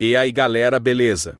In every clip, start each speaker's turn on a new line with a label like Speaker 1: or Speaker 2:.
Speaker 1: E aí galera, beleza?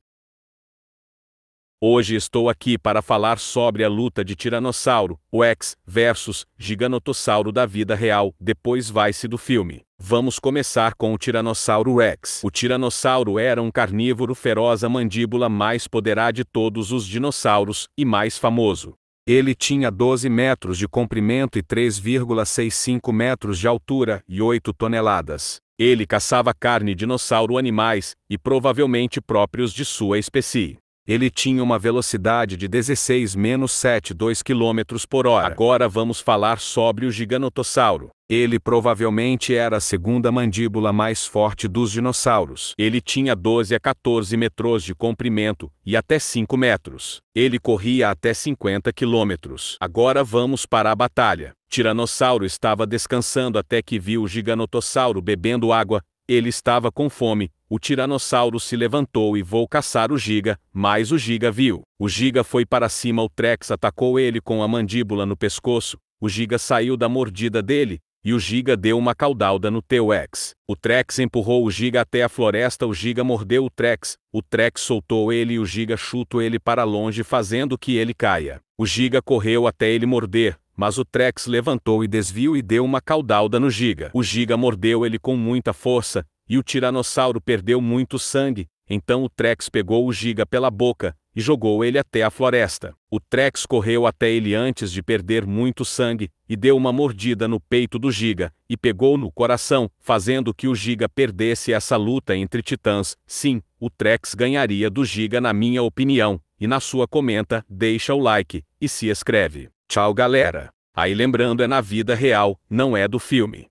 Speaker 1: Hoje estou aqui para falar sobre a luta de Tiranossauro, o X, versus Giganotossauro da vida real, depois vai-se do filme. Vamos começar com o Tiranossauro Rex. O Tiranossauro era um carnívoro feroz, a mandíbula mais poderá de todos os dinossauros, e mais famoso. Ele tinha 12 metros de comprimento e 3,65 metros de altura, e 8 toneladas. Ele caçava carne, dinossauro, animais, e provavelmente próprios de sua espécie. Ele tinha uma velocidade de 16-72 km por hora. Agora vamos falar sobre o giganotossauro. Ele provavelmente era a segunda mandíbula mais forte dos dinossauros. Ele tinha 12 a 14 metros de comprimento e até 5 metros. Ele corria até 50 quilômetros. Agora vamos para a batalha. Tiranossauro estava descansando até que viu o giganotossauro bebendo água ele estava com fome, o tiranossauro se levantou e vou caçar o Giga, mas o Giga viu. O Giga foi para cima, o Trex atacou ele com a mandíbula no pescoço, o Giga saiu da mordida dele, e o Giga deu uma caudalda no teu rex O Trex empurrou o Giga até a floresta, o Giga mordeu o Trex, o Trex soltou ele e o Giga chutou ele para longe fazendo que ele caia. O Giga correu até ele morder, mas o Trex levantou e desviou e deu uma caudalda no Giga. O Giga mordeu ele com muita força, e o tiranossauro perdeu muito sangue, então o Trex pegou o Giga pela boca e jogou ele até a floresta. O Trex correu até ele antes de perder muito sangue e deu uma mordida no peito do Giga e pegou no coração, fazendo que o Giga perdesse essa luta entre titãs. Sim, o Trex ganharia do Giga na minha opinião. E na sua comenta, deixa o like e se inscreve. Tchau, galera. Aí lembrando é na vida real, não é do filme.